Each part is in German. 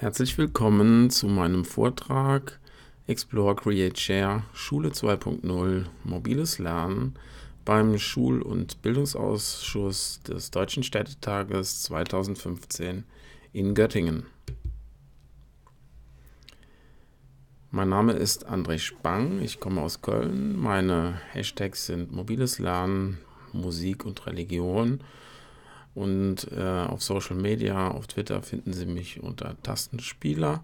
Herzlich willkommen zu meinem Vortrag Explore Create Share Schule 2.0 Mobiles Lernen beim Schul- und Bildungsausschuss des Deutschen Städtetages 2015 in Göttingen. Mein Name ist André Spang, ich komme aus Köln. Meine Hashtags sind mobiles Lernen, Musik und Religion und äh, auf Social Media, auf Twitter finden Sie mich unter Tastenspieler.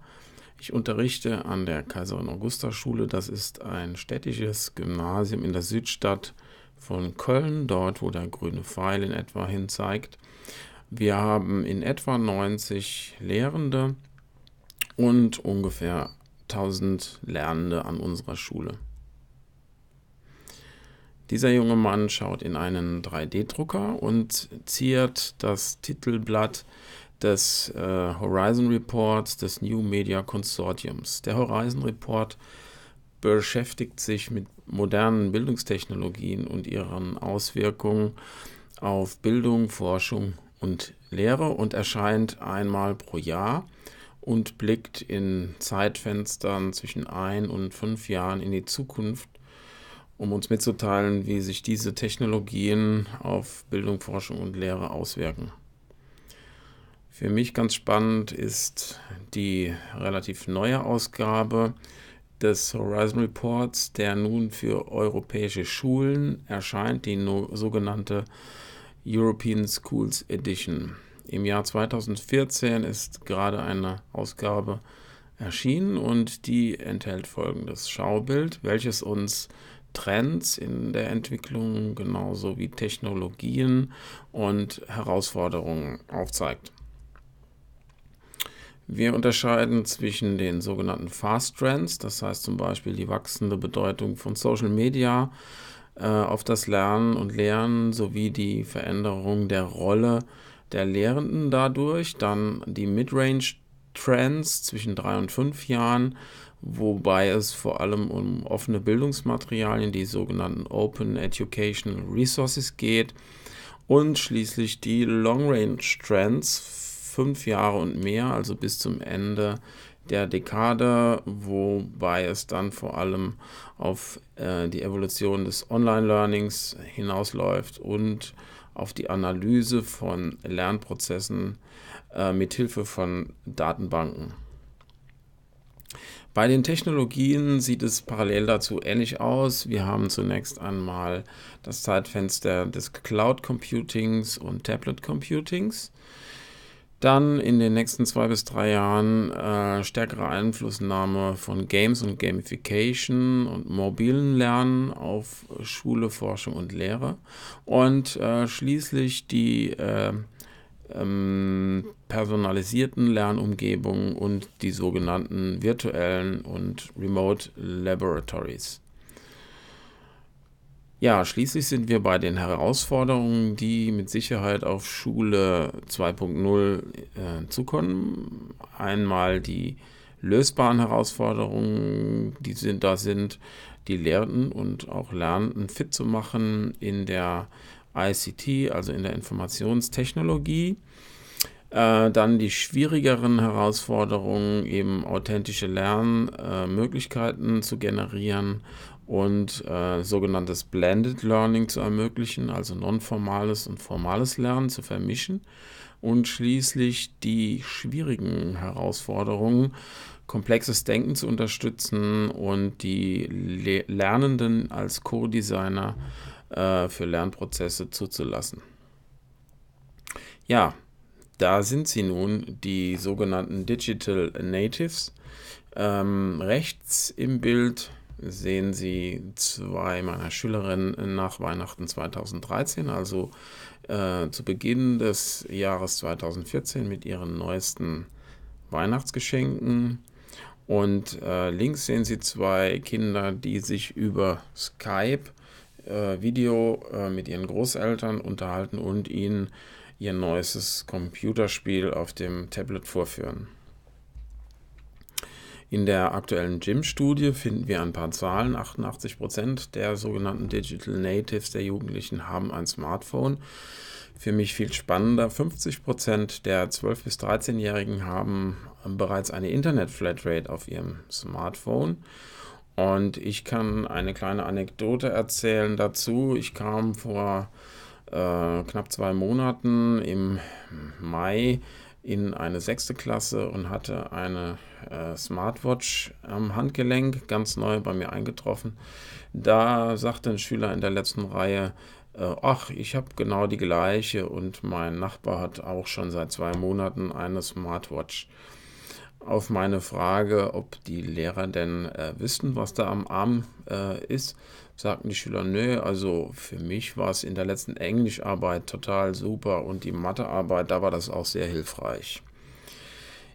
Ich unterrichte an der Kaiserin Augusta Schule. Das ist ein städtisches Gymnasium in der Südstadt von Köln, dort wo der grüne Pfeil in etwa hin zeigt. Wir haben in etwa 90 Lehrende und ungefähr 1000 Lernende an unserer Schule. Dieser junge Mann schaut in einen 3D-Drucker und ziert das Titelblatt des äh, Horizon Reports des New Media Consortiums. Der Horizon Report beschäftigt sich mit modernen Bildungstechnologien und ihren Auswirkungen auf Bildung, Forschung und Lehre und erscheint einmal pro Jahr und blickt in Zeitfenstern zwischen ein und fünf Jahren in die Zukunft um uns mitzuteilen, wie sich diese Technologien auf Bildung, Forschung und Lehre auswirken. Für mich ganz spannend ist die relativ neue Ausgabe des Horizon Reports, der nun für europäische Schulen erscheint, die no sogenannte European Schools Edition. Im Jahr 2014 ist gerade eine Ausgabe erschienen und die enthält folgendes Schaubild, welches uns Trends in der Entwicklung genauso wie Technologien und Herausforderungen aufzeigt. Wir unterscheiden zwischen den sogenannten Fast Trends, das heißt zum Beispiel die wachsende Bedeutung von Social Media äh, auf das Lernen und Lernen sowie die Veränderung der Rolle der Lehrenden dadurch, dann die Midrange Trends zwischen drei und fünf Jahren, wobei es vor allem um offene Bildungsmaterialien, die sogenannten Open Educational Resources geht und schließlich die Long Range Trends fünf Jahre und mehr, also bis zum Ende der Dekade, wobei es dann vor allem auf äh, die Evolution des Online-Learnings hinausläuft und auf die Analyse von Lernprozessen äh, mithilfe von Datenbanken. Bei den Technologien sieht es parallel dazu ähnlich aus. Wir haben zunächst einmal das Zeitfenster des Cloud Computings und Tablet Computings. Dann in den nächsten zwei bis drei Jahren äh, stärkere Einflussnahme von Games und Gamification und mobilen Lernen auf Schule, Forschung und Lehre. Und äh, schließlich die äh, ähm, personalisierten Lernumgebungen und die sogenannten virtuellen und Remote Laboratories. Ja, schließlich sind wir bei den Herausforderungen, die mit Sicherheit auf Schule 2.0 äh, zukommen. Einmal die lösbaren Herausforderungen, die sind, da sind, die Lehrenden und auch Lernenden fit zu machen in der ICT, also in der Informationstechnologie. Äh, dann die schwierigeren Herausforderungen, eben authentische Lernmöglichkeiten äh, zu generieren und äh, sogenanntes Blended Learning zu ermöglichen, also nonformales und formales Lernen zu vermischen und schließlich die schwierigen Herausforderungen, komplexes Denken zu unterstützen und die Le Lernenden als Co-Designer äh, für Lernprozesse zuzulassen. Ja, da sind sie nun, die sogenannten Digital Natives. Ähm, rechts im Bild sehen Sie zwei meiner Schülerinnen nach Weihnachten 2013, also äh, zu Beginn des Jahres 2014 mit ihren neuesten Weihnachtsgeschenken. Und äh, links sehen Sie zwei Kinder, die sich über Skype äh, Video äh, mit ihren Großeltern unterhalten und ihnen ihr neuestes Computerspiel auf dem Tablet vorführen. In der aktuellen gym studie finden wir ein paar Zahlen. 88 der sogenannten Digital Natives der Jugendlichen haben ein Smartphone. Für mich viel spannender, 50 der 12- bis 13-Jährigen haben bereits eine Internet-Flatrate auf ihrem Smartphone. Und ich kann eine kleine Anekdote erzählen dazu. Ich kam vor äh, knapp zwei Monaten im Mai in eine sechste Klasse und hatte eine äh, Smartwatch am Handgelenk, ganz neu bei mir eingetroffen. Da sagte ein Schüler in der letzten Reihe, äh, ach, ich habe genau die gleiche und mein Nachbar hat auch schon seit zwei Monaten eine Smartwatch. Auf meine Frage, ob die Lehrer denn äh, wissen, was da am Arm äh, ist, sagten die Schüler, nö, also für mich war es in der letzten Englischarbeit total super und die Mathearbeit, da war das auch sehr hilfreich.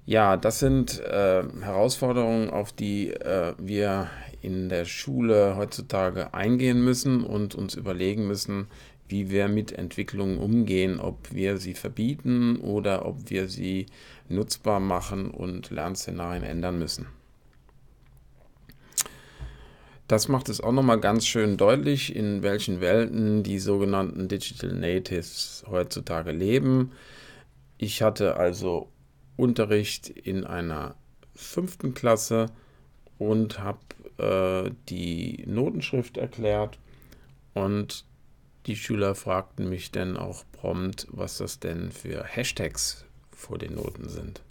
Ja, das sind äh, Herausforderungen, auf die äh, wir in der Schule heutzutage eingehen müssen und uns überlegen müssen, wie wir mit Entwicklungen umgehen, ob wir sie verbieten oder ob wir sie nutzbar machen und Lernszenarien ändern müssen. Das macht es auch nochmal ganz schön deutlich, in welchen Welten die sogenannten Digital Natives heutzutage leben. Ich hatte also Unterricht in einer fünften Klasse und habe äh, die Notenschrift erklärt und die Schüler fragten mich dann auch prompt, was das denn für Hashtags vor den Noten sind.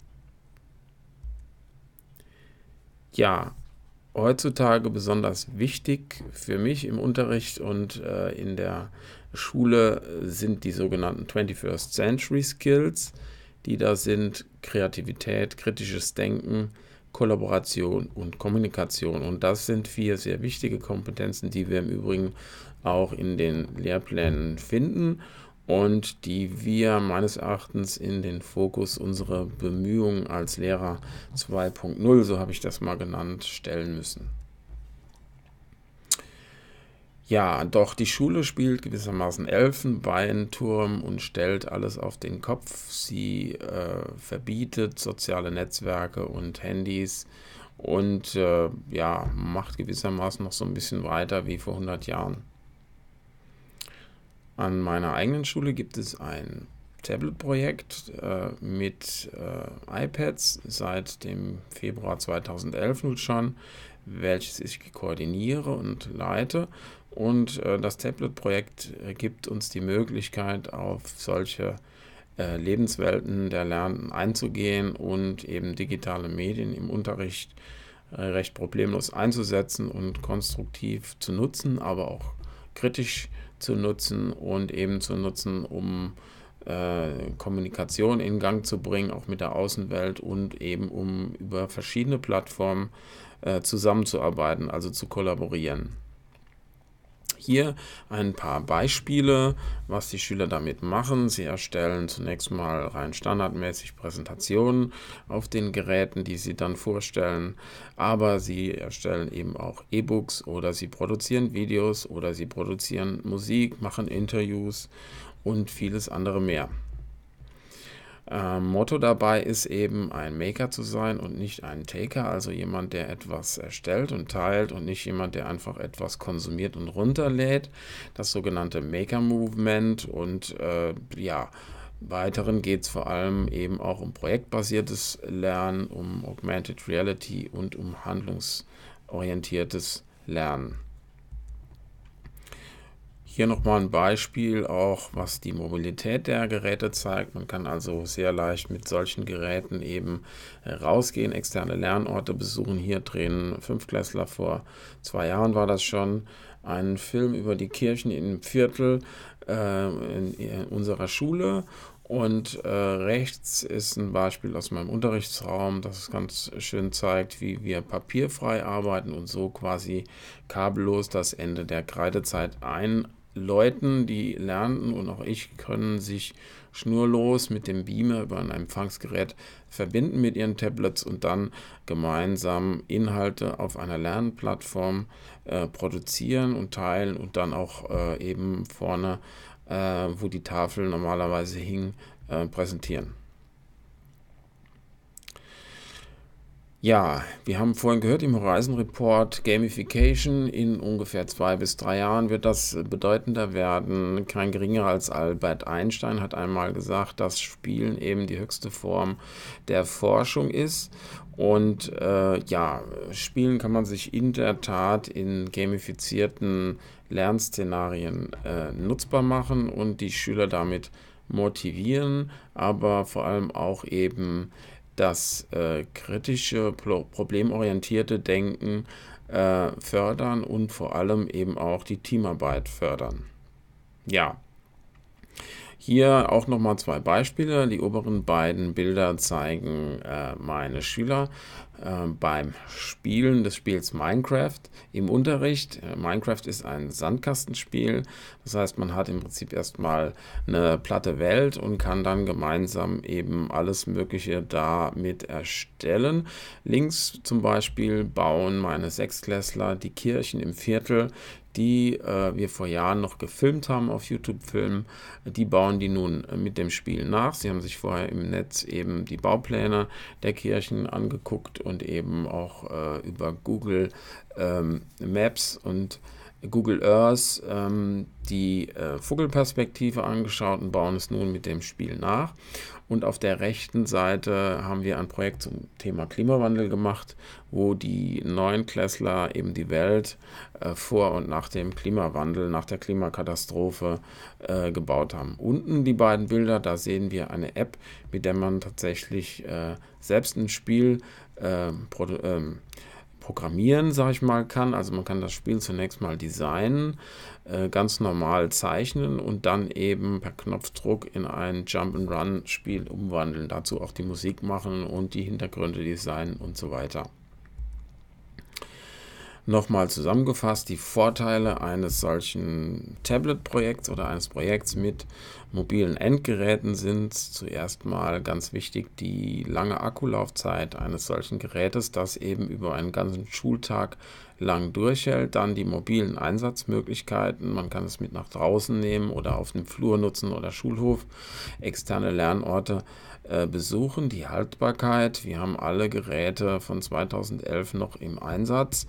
Ja, heutzutage besonders wichtig für mich im Unterricht und äh, in der Schule sind die sogenannten 21st Century Skills, die da sind Kreativität, kritisches Denken, Kollaboration und Kommunikation. Und das sind vier sehr wichtige Kompetenzen, die wir im Übrigen auch in den Lehrplänen finden und die wir meines Erachtens in den Fokus unserer Bemühungen als Lehrer 2.0, so habe ich das mal genannt, stellen müssen. Ja, doch die Schule spielt gewissermaßen Elfenbeinturm und stellt alles auf den Kopf. Sie äh, verbietet soziale Netzwerke und Handys und äh, ja, macht gewissermaßen noch so ein bisschen weiter wie vor 100 Jahren. An meiner eigenen Schule gibt es ein Tablet-Projekt äh, mit äh, iPads seit dem Februar 2011 nun schon, welches ich koordiniere und leite. Und äh, das Tablet-Projekt äh, gibt uns die Möglichkeit, auf solche äh, Lebenswelten der Lernenden einzugehen und eben digitale Medien im Unterricht äh, recht problemlos einzusetzen und konstruktiv zu nutzen, aber auch kritisch zu zu nutzen und eben zu nutzen, um äh, Kommunikation in Gang zu bringen, auch mit der Außenwelt und eben um über verschiedene Plattformen äh, zusammenzuarbeiten, also zu kollaborieren hier ein paar Beispiele, was die Schüler damit machen. Sie erstellen zunächst mal rein standardmäßig Präsentationen auf den Geräten, die sie dann vorstellen, aber sie erstellen eben auch E-Books oder sie produzieren Videos oder sie produzieren Musik, machen Interviews und vieles andere mehr. Ähm, Motto dabei ist eben, ein Maker zu sein und nicht ein Taker, also jemand, der etwas erstellt und teilt und nicht jemand, der einfach etwas konsumiert und runterlädt. Das sogenannte Maker-Movement und äh, ja, Weiteren geht es vor allem eben auch um projektbasiertes Lernen, um Augmented Reality und um handlungsorientiertes Lernen. Hier nochmal ein Beispiel, auch was die Mobilität der Geräte zeigt. Man kann also sehr leicht mit solchen Geräten eben äh, rausgehen, externe Lernorte besuchen. Hier drehen Fünfklässler vor zwei Jahren war das schon einen Film über die Kirchen im Viertel äh, in, in äh, unserer Schule und äh, rechts ist ein Beispiel aus meinem Unterrichtsraum, das ganz schön zeigt, wie wir papierfrei arbeiten und so quasi kabellos das Ende der Kreidezeit ein Leuten, die lernten und auch ich, können sich schnurlos mit dem Beamer über ein Empfangsgerät verbinden mit ihren Tablets und dann gemeinsam Inhalte auf einer Lernplattform äh, produzieren und teilen und dann auch äh, eben vorne, äh, wo die Tafel normalerweise hing, äh, präsentieren. Ja, wir haben vorhin gehört im Horizon Report Gamification. In ungefähr zwei bis drei Jahren wird das bedeutender werden. Kein geringer als Albert Einstein hat einmal gesagt, dass Spielen eben die höchste Form der Forschung ist. Und äh, ja, Spielen kann man sich in der Tat in gamifizierten Lernszenarien äh, nutzbar machen und die Schüler damit motivieren, aber vor allem auch eben das äh, kritische, problemorientierte Denken äh, fördern und vor allem eben auch die Teamarbeit fördern. Ja, hier auch nochmal zwei Beispiele. Die oberen beiden Bilder zeigen äh, meine Schüler äh, beim Spielen des Spiels Minecraft im Unterricht. Äh, Minecraft ist ein Sandkastenspiel. Das heißt, man hat im Prinzip erstmal eine platte Welt und kann dann gemeinsam eben alles Mögliche damit erstellen. Links zum Beispiel bauen meine Sechsklässler die Kirchen im Viertel die äh, wir vor Jahren noch gefilmt haben auf YouTube-Filmen, die bauen die nun äh, mit dem Spiel nach. Sie haben sich vorher im Netz eben die Baupläne der Kirchen angeguckt und eben auch äh, über Google ähm, Maps und Google Earth ähm, die äh, Vogelperspektive angeschaut und bauen es nun mit dem Spiel nach. Und auf der rechten Seite haben wir ein Projekt zum Thema Klimawandel gemacht, wo die neuen Klässler eben die Welt äh, vor und nach dem Klimawandel, nach der Klimakatastrophe äh, gebaut haben. Unten die beiden Bilder, da sehen wir eine App, mit der man tatsächlich äh, selbst ein Spiel äh, ähm, programmieren, sage ich mal, kann. Also man kann das Spiel zunächst mal designen, äh, ganz normal zeichnen und dann eben per Knopfdruck in ein Jump-and-Run-Spiel umwandeln. Dazu auch die Musik machen und die Hintergründe designen und so weiter. Nochmal zusammengefasst die Vorteile eines solchen Tablet-Projekts oder eines Projekts mit mobilen Endgeräten sind zuerst mal ganz wichtig die lange Akkulaufzeit eines solchen Gerätes, das eben über einen ganzen Schultag lang durchhält. Dann die mobilen Einsatzmöglichkeiten. Man kann es mit nach draußen nehmen oder auf dem Flur nutzen oder Schulhof. Externe Lernorte äh, besuchen. Die Haltbarkeit. Wir haben alle Geräte von 2011 noch im Einsatz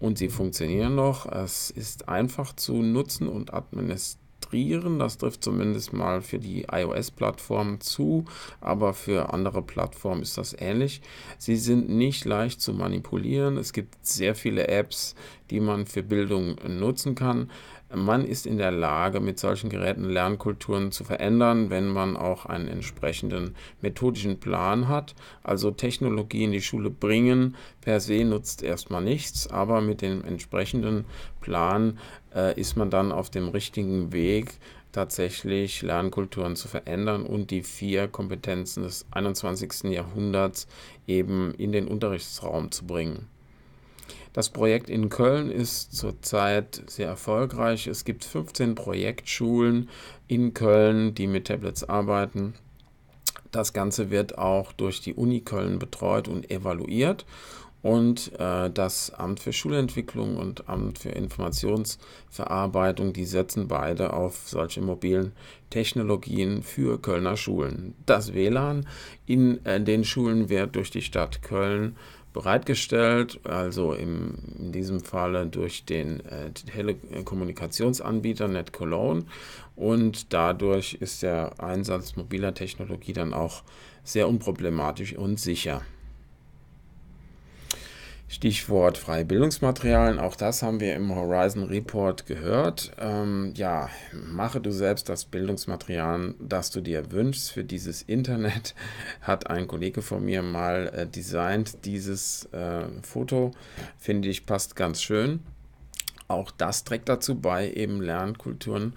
und sie funktionieren noch. Es ist einfach zu nutzen und administrieren integrieren. Das trifft zumindest mal für die iOS-Plattform zu, aber für andere Plattformen ist das ähnlich. Sie sind nicht leicht zu manipulieren. Es gibt sehr viele Apps, die man für Bildung nutzen kann. Man ist in der Lage, mit solchen Geräten Lernkulturen zu verändern, wenn man auch einen entsprechenden methodischen Plan hat. Also Technologie in die Schule bringen per se nutzt erstmal nichts, aber mit dem entsprechenden Plan äh, ist man dann auf dem richtigen Weg, tatsächlich Lernkulturen zu verändern und die vier Kompetenzen des 21. Jahrhunderts eben in den Unterrichtsraum zu bringen. Das Projekt in Köln ist zurzeit sehr erfolgreich. Es gibt 15 Projektschulen in Köln, die mit Tablets arbeiten. Das Ganze wird auch durch die Uni Köln betreut und evaluiert. Und äh, das Amt für Schulentwicklung und Amt für Informationsverarbeitung, die setzen beide auf solche mobilen Technologien für Kölner Schulen. Das WLAN in äh, den Schulen wird durch die Stadt Köln bereitgestellt, also im, in diesem Falle durch den äh, Telekommunikationsanbieter NetCologne. Und dadurch ist der Einsatz mobiler Technologie dann auch sehr unproblematisch und sicher. Stichwort freie Bildungsmaterialien, auch das haben wir im Horizon Report gehört. Ähm, ja, mache du selbst das Bildungsmaterial, das du dir wünschst für dieses Internet, hat ein Kollege von mir mal äh, designt. Dieses äh, Foto, finde ich, passt ganz schön. Auch das trägt dazu bei, eben Lernkulturen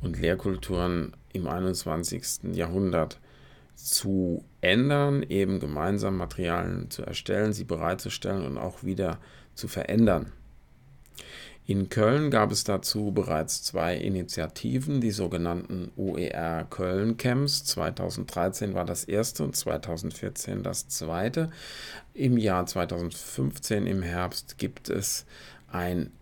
und Lehrkulturen im 21. Jahrhundert zu ändern, eben gemeinsam Materialien zu erstellen, sie bereitzustellen und auch wieder zu verändern. In Köln gab es dazu bereits zwei Initiativen, die sogenannten OER Köln Camps. 2013 war das erste und 2014 das zweite. Im Jahr 2015 im Herbst gibt es ein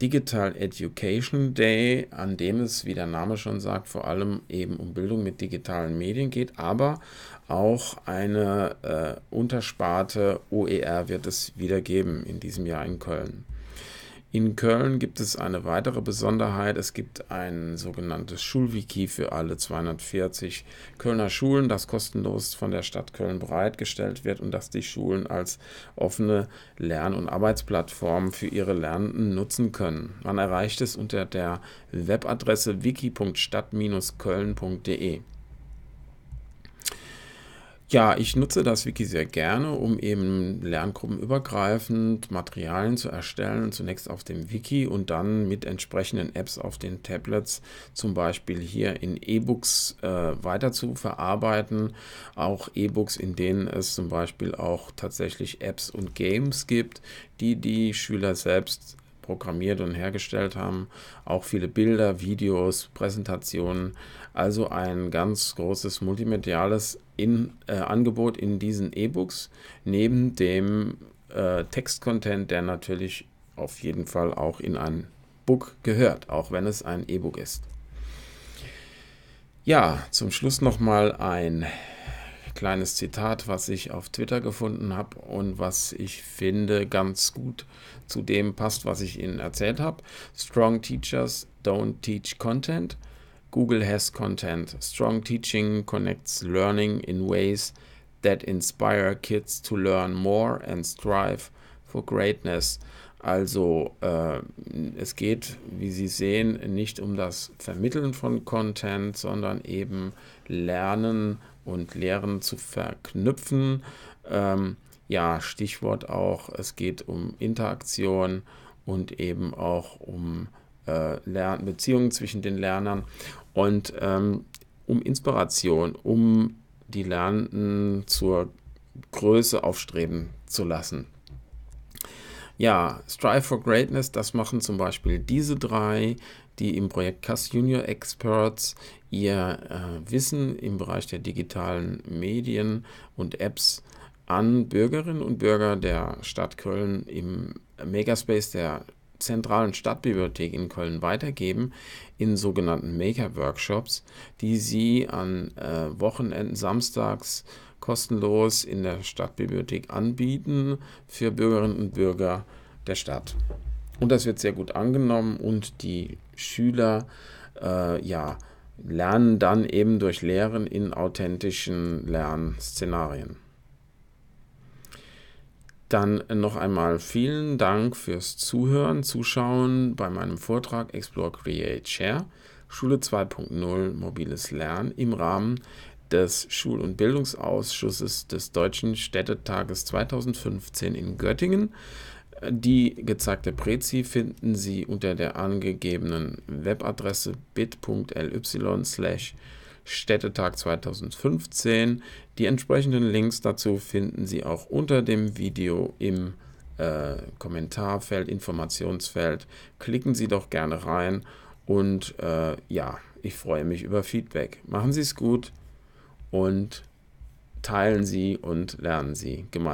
Digital Education Day, an dem es, wie der Name schon sagt, vor allem eben um Bildung mit digitalen Medien geht, aber auch eine äh, Untersparte OER wird es wieder geben in diesem Jahr in Köln. In Köln gibt es eine weitere Besonderheit. Es gibt ein sogenanntes Schulwiki für alle 240 Kölner Schulen, das kostenlos von der Stadt Köln bereitgestellt wird und das die Schulen als offene Lern- und Arbeitsplattform für ihre Lernenden nutzen können. Man erreicht es unter der Webadresse wiki.stadt-köln.de. Ja, ich nutze das Wiki sehr gerne, um eben lerngruppenübergreifend Materialien zu erstellen, zunächst auf dem Wiki und dann mit entsprechenden Apps auf den Tablets, zum Beispiel hier in E-Books äh, weiter zu verarbeiten, auch E-Books, in denen es zum Beispiel auch tatsächlich Apps und Games gibt, die die Schüler selbst programmiert und hergestellt haben. Auch viele Bilder, Videos, Präsentationen. Also ein ganz großes multimediales in, äh, Angebot in diesen E-Books, neben dem äh, Textcontent, der natürlich auf jeden Fall auch in ein Book gehört, auch wenn es ein E-Book ist. Ja, zum Schluss nochmal ein kleines Zitat, was ich auf Twitter gefunden habe und was ich finde ganz gut zu dem passt, was ich Ihnen erzählt habe. Strong Teachers don't teach Content. Google has content. Strong teaching connects learning in ways that inspire kids to learn more and strive for greatness. Also äh, es geht, wie Sie sehen, nicht um das Vermitteln von Content, sondern eben Lernen und Lehren zu verknüpfen. Ähm, ja, Stichwort auch, es geht um Interaktion und eben auch um äh, Beziehungen zwischen den Lernern und ähm, um Inspiration, um die Lernenden zur Größe aufstreben zu lassen. Ja, Strive for Greatness, das machen zum Beispiel diese drei, die im Projekt CAS Junior Experts ihr äh, Wissen im Bereich der digitalen Medien und Apps an Bürgerinnen und Bürger der Stadt Köln im Megaspace der zentralen Stadtbibliothek in Köln weitergeben in sogenannten Maker-Workshops, die Sie an äh, Wochenenden, Samstags kostenlos in der Stadtbibliothek anbieten für Bürgerinnen und Bürger der Stadt. Und das wird sehr gut angenommen und die Schüler äh, ja, lernen dann eben durch Lehren in authentischen Lernszenarien. Dann noch einmal vielen Dank fürs Zuhören, Zuschauen bei meinem Vortrag Explore, Create, Share, Schule 2.0, mobiles Lernen im Rahmen des Schul- und Bildungsausschusses des Deutschen Städtetages 2015 in Göttingen. Die gezeigte Prezi finden Sie unter der angegebenen Webadresse bit.ly slash Städtetag 2015. Die entsprechenden Links dazu finden Sie auch unter dem Video im äh, Kommentarfeld, Informationsfeld. Klicken Sie doch gerne rein und äh, ja, ich freue mich über Feedback. Machen Sie es gut und teilen Sie und lernen Sie gemeinsam.